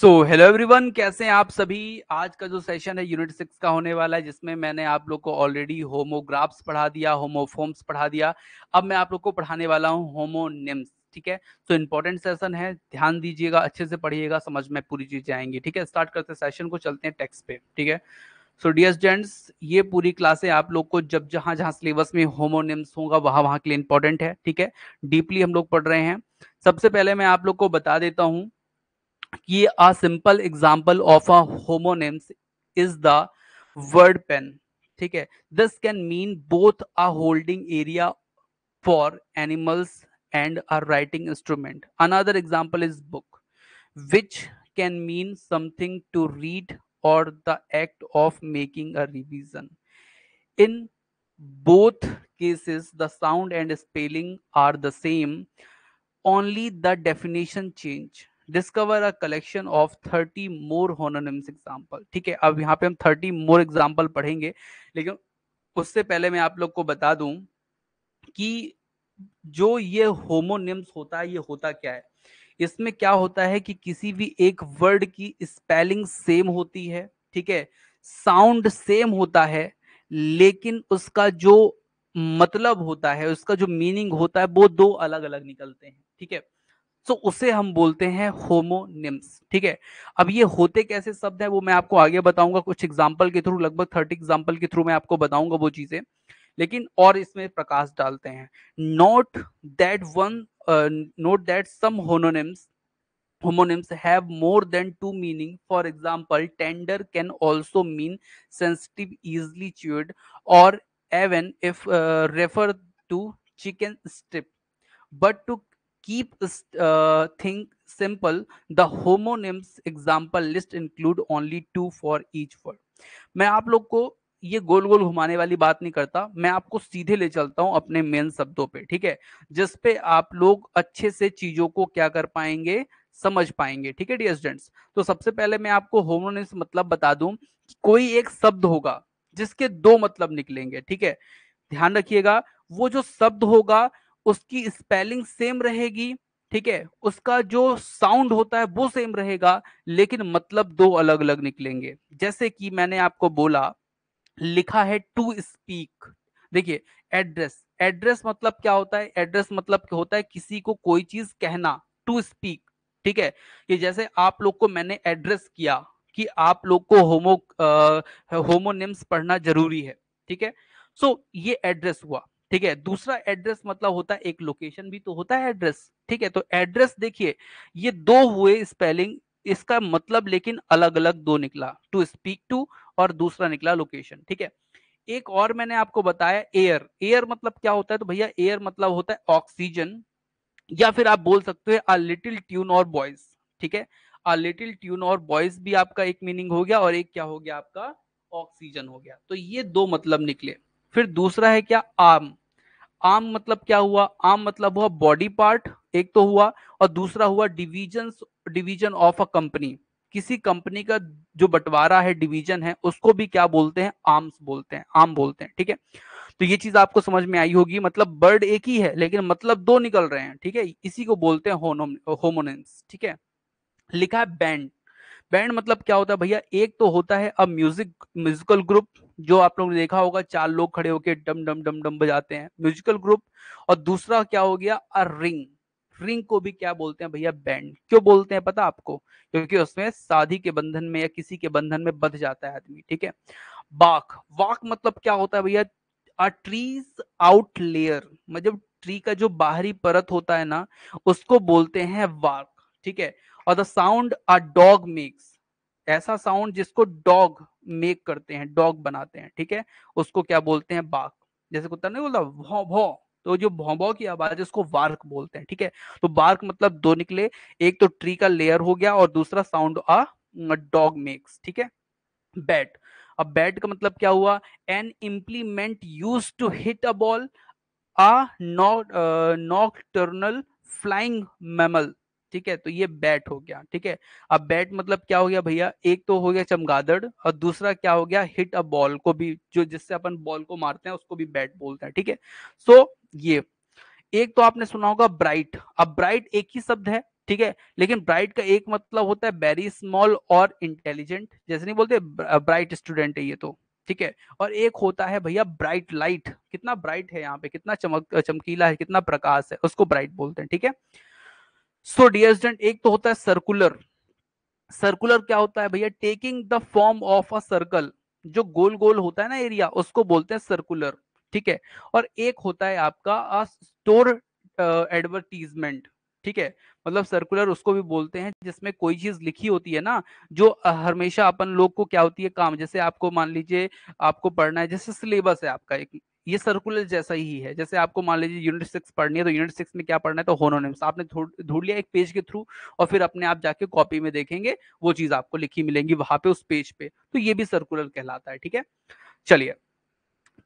So hello everyone कैसे हैं आप सभी आज का जो सेशन है यूनिट सिक्स का होने वाला है जिसमें मैंने आप लोग को ऑलरेडी होमोग्राफ्स पढ़ा दिया होमोफोम्स पढ़ा दिया अब मैं आप लोग को पढ़ाने वाला हूँ होमोनिम्स ठीक है तो इंपॉर्टेंट सेशन है ध्यान दीजिएगा अच्छे से पढ़िएगा समझ में पूरी चीज जाएंगी ठीक है स्टार्ट करते हैं सेशन को चलते हैं टेक्स पे ठीक है सो डियर स्टूडेंट्स ये पूरी क्लासे आप लोग को जब जहां जहां सिलेबस में होमोनिम्स होगा वहां वहां के लिए इंपॉर्टेंट है ठीक है डीपली हम लोग पढ़ रहे हैं सबसे पहले मैं आप लोग को बता देता हूँ कि a simple example of a homonyms is the word pen ठीक है this can mean both a holding area for animals and a writing instrument. Another example is book, which can mean something to read or the act of making a revision. In both cases, the sound and spelling are the same, only the definition change. Discover a collection of thirty more homonyms example ठीक है अब यहाँ पे हम thirty more example पढ़ेंगे लेकिन उससे पहले मैं आप लोग को बता दूं कि जो ये होमोनिम्स होता है ये होता क्या है इसमें क्या होता है कि किसी भी एक वर्ड की स्पेलिंग सेम होती है ठीक है साउंड सेम होता है लेकिन उसका जो मतलब होता है उसका जो मीनिंग होता है वो दो अलग अलग निकलते हैं ठीक है सो तो उसे हम बोलते हैं होमोनिम्स ठीक है अब ये होते कैसे शब्द है वो मैं आपको आगे बताऊंगा कुछ एग्जाम्पल के थ्रू लगभग थर्टी एग्जाम्पल के थ्रू मैं आपको बताऊंगा वो चीजें लेकिन और इसमें प्रकाश डालते हैं note that one note that some homonyms homonyms have more than two meaning for example tender can also mean sensitive easily chewed or even if refer to chicken strip but to keep uh, thing simple the homonyms example list include only two for each word मैं आप लोग को ये गोल गोल घुमाने वाली बात नहीं करता मैं आपको सीधे ले चलता हूं अपने मेन शब्दों पे ठीक है जिस पे आप लोग अच्छे से चीजों को क्या कर पाएंगे समझ पाएंगे ठीक है डियर स्टूडेंट्स तो सबसे पहले मैं आपको होमोनिम्स मतलब बता दूं कि कोई एक शब्द होगा जिसके दो मतलब निकलेंगे ठीक है ध्यान रखिएगा वो जो शब्द होगा उसकी स्पेलिंग सेम रहेगी ठीक है उसका जो साउंड होता है वो सेम रहेगा लेकिन मतलब दो अलग अलग निकलेंगे जैसे कि मैंने आपको बोला लिखा है टू स्पीक देखिए एड्रेस एड्रेस मतलब क्या होता है एड्रेस मतलब क्या होता है किसी को कोई चीज कहना टू स्पीक ठीक है ये जैसे आप लोग को मैंने एड्रेस किया कि आप लोग को होमो होमोनिम्स पढ़ना जरूरी है ठीक है सो so, ये एड्रेस हुआ ठीक है दूसरा एड्रेस मतलब होता है एक लोकेशन भी तो होता है एड्रेस ठीक है तो एड्रेस देखिए ये दो हुए स्पेलिंग इसका मतलब लेकिन अलग अलग दो निकला टू स्पीक टू और दूसरा निकला लोकेशन ठीक है एक और मैंने आपको बताया एयर एयर मतलब क्या होता है तो भैया एयर मतलब होता है ऑक्सीजन या फिर आप बोल सकते हो a little tune or boys ठीक है a little tune or boys भी आपका एक मीनिंग हो गया और एक क्या हो गया आपका ऑक्सीजन हो गया तो ये दो मतलब निकले फिर दूसरा है क्या आम आम मतलब क्या हुआ आम मतलब हुआ बॉडी पार्ट एक तो हुआ और दूसरा हुआ division division of a company किसी कंपनी का जो बंटवारा है डिवीजन है उसको भी क्या बोलते हैं आर्म्स बोलते हैं आम बोलते हैं ठीक है तो ये चीज आपको समझ में आई होगी मतलब बर्ड एक ही है लेकिन मतलब दो निकल रहे हैं ठीक है इसी को बोलते हैं होमोनेम्स ठीक है लिखा है बैंड बैंड मतलब क्या होता है भैया एक तो होता है अब म्यूजिक म्यूजिकल ग्रुप जो आप लोगों ने देखा होगा चार लोग खड़े होके डम डम डम डम बजाते हैं म्यूजिकल ग्रुप और दूसरा क्या हो गया अ रिंग रिंग को भी क्या बोलते हैं भैया बैंड क्यों बोलते हैं पता आपको क्योंकि उसमें शादी के बंधन में या किसी के बंधन में बंध जाता है आदमी ठीक है वाक वाक मतलब क्या होता है भैया अ ट्रीज आउट लेयर मतलब ट्री का जो बाहरी परत होता है ना उसको बोलते हैं वाक ठीक है और the sound a dog makes ऐसा साउंड जिसको डॉग मेक करते हैं डॉग बनाते हैं ठीक है उसको क्या बोलते हैं बाक जैसे कुत्ता नहीं बोलता भौ भौ तो जो भौ की आवाज है उसको वार्क बोलते हैं ठीक है तो बार्क मतलब दो निकले एक तो ट्री का लेयर हो गया और दूसरा साउंड अ डॉग मेक्स ठीक है बैट अब बैट का मतलब क्या हुआ an implement use to hit a ball a nocturnal flying mammal ठीक है तो ये बैट हो गया ठीक है अब बैट मतलब क्या हो गया भैया एक तो हो गया चमगादड़ और दूसरा क्या हो गया हिट अ बॉल को भी जो जिससे अपन बॉल को मारते हैं उसको भी बैट बोलते हैं ठीक है सो so, ये एक तो आपने सुना होगा ब्राइट अब ब्राइट एक ही शब्द है ठीक है लेकिन ब्राइट का एक मतलब होता है वेरी स्मॉल और इंटेलिजेंट जैसे नहीं बोलते ब्राइट स्टूडेंट है ये तो ठीक है और एक होता है भैया ब्राइट लाइट कितना ब्राइट है यहाँ पे कितना चमक चमकीला है कितना प्रकाश है उसको ब्राइट बोलते हैं ठीक है सो डियर स्टूडेंट एक तो होता है सर्कुलर सर्कुलर क्या होता है भैया taking the form of a circle जो गोल गोल होता है ना एरिया उसको बोलते हैं सर्कुलर ठीक है और एक होता है आपका अ स्टोर एडवर्टीजमेंट ठीक है मतलब सर्कुलर उसको भी बोलते हैं जिसमें कोई चीज लिखी होती है ना जो हमेशा अपन लोग को क्या होती है काम जैसे आपको मान लीजिए आपको पढ़ना है जैसे सिलेबस है आपका एक ये सर्कुलर जैसा ही है जैसे आपको मान लीजिए यूनिट सिक्स पढ़नी है तो यूनिट सिक्स में क्या पढ़ना है तो होनोनिम्स आपने ढूंढ लिया एक पेज के थ्रू और फिर अपने आप जाके कॉपी में देखेंगे वो चीज आपको लिखी मिलेंगी वहां पे उस पेज पे तो ये भी सर्कुलर कहलाता है ठीक है चलिए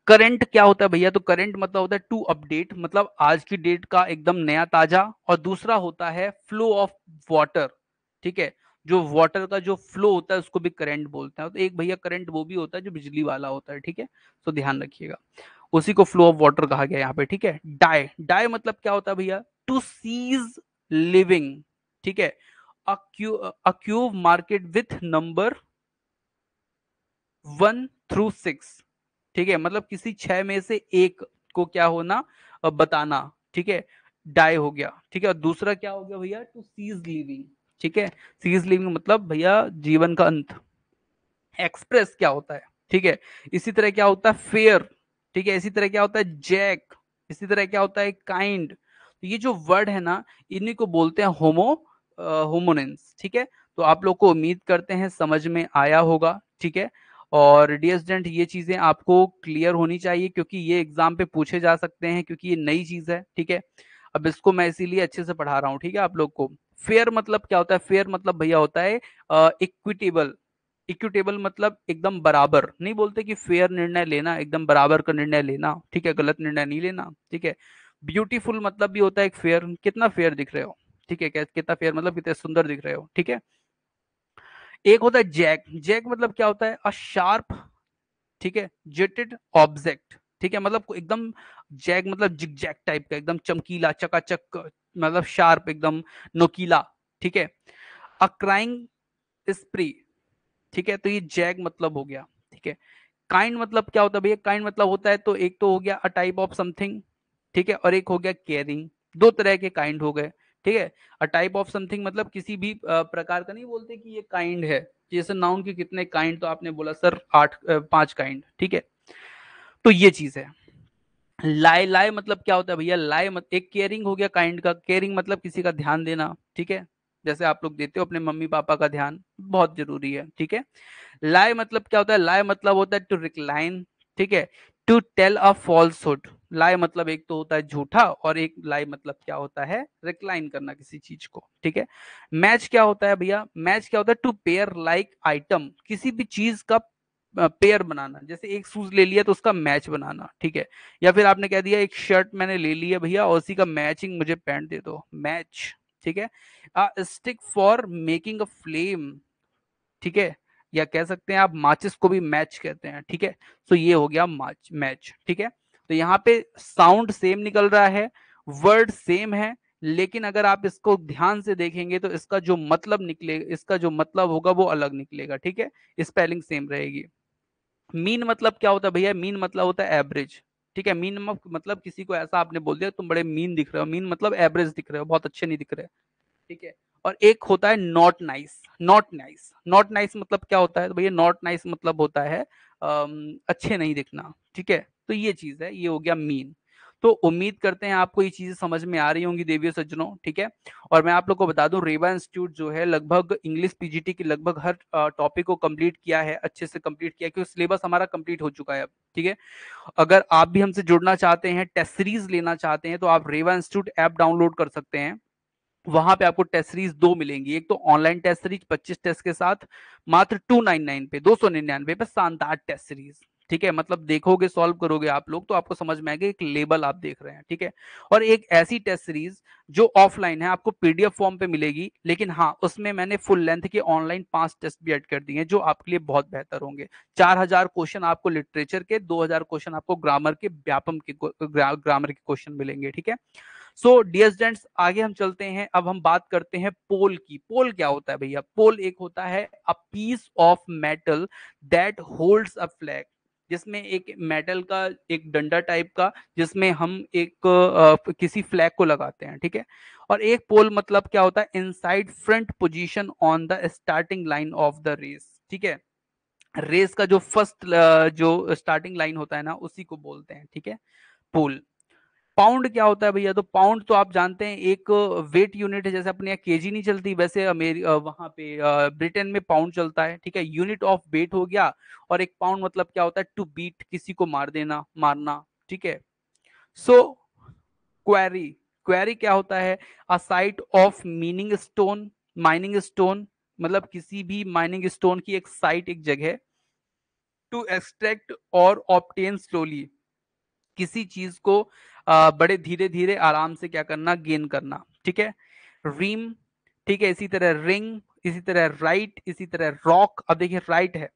करंट क्या होता है भैया तो करंट मतलब होता है टू अपडेट मतलब आज की डेट का एकदम नया ताजा और दूसरा होता है फ्लो ऑफ वाटर ठीक है जो वाटर का जो फ्लो होता है उसको भी करंट बोलते हैं तो एक भैया करंट वो भी होता है जो बिजली वाला होता है ठीक है सो तो ध्यान रखिएगा उसी को फ्लो ऑफ वाटर कहा गया यहाँ पे ठीक है डाई डाई मतलब क्या होता है भैया टू सीज लिविंग ठीक है a cube marked with number one through six ठीक है मतलब किसी छह में से एक को क्या होना बताना ठीक है डाई हो गया ठीक है और दूसरा क्या हो गया भैया टू सीज लिविंग ठीक है सीज लिविंग मतलब भैया जीवन का अंत एक्सप्रेस क्या होता है ठीक है इसी तरह क्या होता है फेयर ठीक है इसी तरह क्या होता है जैक इसी तरह क्या होता है काइंड तो ये जो वर्ड है ना इन्हीं को बोलते हैं होमो होमोनेंस ठीक है तो आप लोग को उम्मीद करते हैं समझ में आया होगा ठीक है और डीएसडेंट ये चीजें आपको क्लियर होनी चाहिए क्योंकि ये एग्जाम पे पूछे जा सकते हैं क्योंकि ये नई चीज है ठीक है अब इसको मैं इसीलिए अच्छे से पढ़ा रहा हूँ ठीक है आप लोग को फेयर मतलब क्या होता है फेयर मतलब भैया होता है इक्विटेबल इक्विटेबल मतलब एकदम बराबर नहीं बोलते कि फेयर निर्णय लेना एकदम बराबर का निर्णय लेना ठीक है गलत निर्णय नहीं लेना ठीक है ब्यूटीफुल मतलब भी होता है एक फेयर कितना फेयर दिख रहे हो ठीक है कितना फेयर मतलब कितने सुंदर दिख रहे हो ठीक है एक होता है जैक जैक मतलब क्या होता है अ शार्प ठीक है जेटेड ऑब्जेक्ट ठीक है मतलब एकदम जैक मतलब जिग जैक टाइप का एकदम चमकीला चकाचक मतलब शार्प एकदम नोकीला ठीक है अ क्राइंग स्प्री ठीक है तो ये जैग मतलब हो गया ठीक है काइंड मतलब क्या होता है भैया काइंड मतलब होता है तो एक तो हो गया अ टाइप ऑफ समथिंग ठीक है और एक हो गया केयरिंग दो तरह के काइंड हो गए ठीक है अ टाइप ऑफ समथिंग मतलब किसी भी प्रकार का नहीं बोलते कि ये काइंड है जैसे नाउन के कितने काइंड तो आपने बोला सर आठ पांच काइंड ठीक है तो ये चीज है लाए लाए मतलब क्या होता है भैया लाए मत एक केयरिंग हो गया काइंड का केयरिंग मतलब किसी का ध्यान देना ठीक है जैसे आप लोग देते हो अपने मम्मी पापा का ध्यान बहुत जरूरी है ठीक है लाई मतलब क्या होता है लाई मतलब होता है टू रिक्लाइन ठीक है to tell a falsehood lie मतलब एक तो होता है झूठा और एक लाई मतलब क्या होता है रिक्लाइन करना किसी चीज को ठीक है मैच क्या होता है भैया मैच क्या होता है टू पेयर लाइक आइटम किसी भी चीज का पेयर बनाना जैसे एक शूज ले लिया तो उसका मैच बनाना ठीक है या फिर आपने कह दिया एक शर्ट मैंने ले लिया भैया और उसी का मैचिंग मुझे पैंट दे दो मैच ठीक है a stick for making a flame ठीक है या कह सकते हैं आप माचिस को भी मैच कहते हैं ठीक है सो ये हो गया मैच मैच ठीक है तो यहाँ पे साउंड सेम निकल रहा है वर्ड सेम है लेकिन अगर आप इसको ध्यान से देखेंगे तो इसका जो मतलब निकलेगा इसका जो मतलब होगा वो अलग निकलेगा ठीक है स्पेलिंग सेम रहेगी मीन मतलब क्या होता है भैया मीन मतलब होता है एवरेज ठीक है मीन मतलब किसी को ऐसा आपने बोल दिया तुम बड़े मीन दिख रहे हो मीन मतलब एवरेज दिख रहे हो बहुत अच्छे नहीं दिख रहे ठीक है और एक होता है not nice not nice not nice मतलब क्या होता है तो भैया नॉट नाइस मतलब होता है अच्छे नहीं दिखना ठीक है तो ये चीज है ये हो गया मीन तो उम्मीद करते हैं आपको ये चीजें समझ में आ रही होंगी देवियों सज्जनों ठीक है और मैं आप लोग को बता दूं रेवा इंस्टीट्यूट जो है लगभग इंग्लिश पीजीटी की लगभग हर टॉपिक को कंप्लीट किया है अच्छे से कंप्लीट किया क्योंकि सिलेबस हमारा कंप्लीट हो चुका है अब ठीक है अगर आप भी हमसे जुड़ना चाहते हैं टेस्ट सीरीज लेना चाहते हैं तो आप रेवा इंस्टीट्यूट ऐप डाउनलोड कर सकते हैं वहां पे आपको टेस्ट सीरीज दो मिलेंगी एक तो ऑनलाइन टेस्ट सीरीज 25 टेस्ट के साथ मात्र 299 पे 299 पे सांताठ टेस्ट सीरीज ठीक है मतलब देखोगे सॉल्व करोगे आप लोग तो आपको समझ में आएगा एक लेबल आप देख रहे हैं ठीक है और एक ऐसी टेस्ट सीरीज जो ऑफलाइन है आपको पीडीएफ फॉर्म पे मिलेगी लेकिन हाँ उसमें मैंने फुल लेंथ के ऑनलाइन पांच टेस्ट भी एड कर दिए हैं जो आपके लिए बहुत बेहतर होंगे चार हजार क्वेश्चन आपको लिटरेचर के दो हजार क्वेश्चन आपको ग्रामर के व्यापम के ग्रामर के क्वेश्चन मिलेंगे ठीक है सो डी एसडेंट्स आगे हम चलते हैं अब हम बात करते हैं पोल की पोल क्या होता है भैया पोल एक होता है a piece of metal that holds a flag जिसमें एक मेटल का एक डंडा टाइप का जिसमें हम एक आ, किसी फ्लैग को लगाते हैं ठीक है और एक पोल मतलब क्या होता है inside front position on the starting line of the race ठीक है रेस का जो फर्स्ट जो स्टार्टिंग लाइन होता है ना उसी को बोलते हैं ठीक है पोल पाउंड क्या होता है भैया तो पाउंड तो आप जानते हैं एक वेट यूनिट है जैसे अपने यहाँ के नहीं चलती वैसे वहां पे ब्रिटेन में पाउंड चलता है ठीक है यूनिट ऑफ वेट हो गया और एक पाउंड मतलब क्या होता है टू बीट किसी को मार देना मारना ठीक है सो क्वेरी क्वेरी क्या होता है a site of mining stone mining stone मतलब किसी भी माइनिंग स्टोन की एक साइट एक जगह to extract or obtain slowly किसी चीज को बड़े धीरे धीरे आराम से क्या करना गेन करना ठीक है रीम ठीक है इसी तरह रिंग इसी तरह राइट इसी तरह रॉक अब देखिए राइट है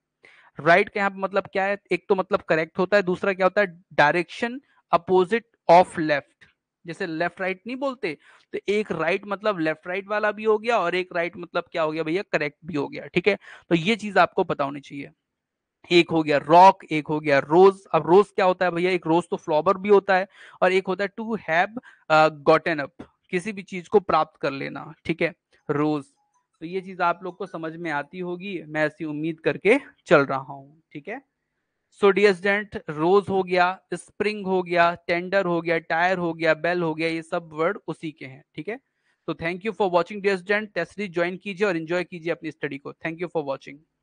राइट का यहाँ मतलब क्या है एक तो मतलब करेक्ट होता है दूसरा क्या होता है डायरेक्शन अपोजिट ऑफ लेफ्ट जैसे लेफ्ट राइट नहीं बोलते तो एक राइट right मतलब लेफ्ट राइट right वाला भी हो गया और एक राइट right मतलब क्या हो गया भैया करेक्ट भी हो गया ठीक है तो ये चीज आपको पता होनी चाहिए एक हो गया रॉक एक हो गया रोज अब रोज क्या होता है भैया एक रोज तो फ्लॉवर भी होता है और एक होता है टू हैव गॉटन अप किसी भी चीज को प्राप्त कर लेना ठीक है रोज तो ये चीज आप लोग को समझ में आती होगी मैं ऐसी उम्मीद करके चल रहा हूँ ठीक है सो डिस्डेंट रोज हो गया स्प्रिंग हो गया टेंडर हो गया टायर हो गया बेल हो गया ये सब वर्ड उसी के हैं ठीक है तो थैंक यू फॉर वॉचिंग डिस्डेंट टेस्टरी ज्वाइन कीजिए और इंजॉय कीजिए अपनी स्टडी को थैंक यू फॉर वॉचिंग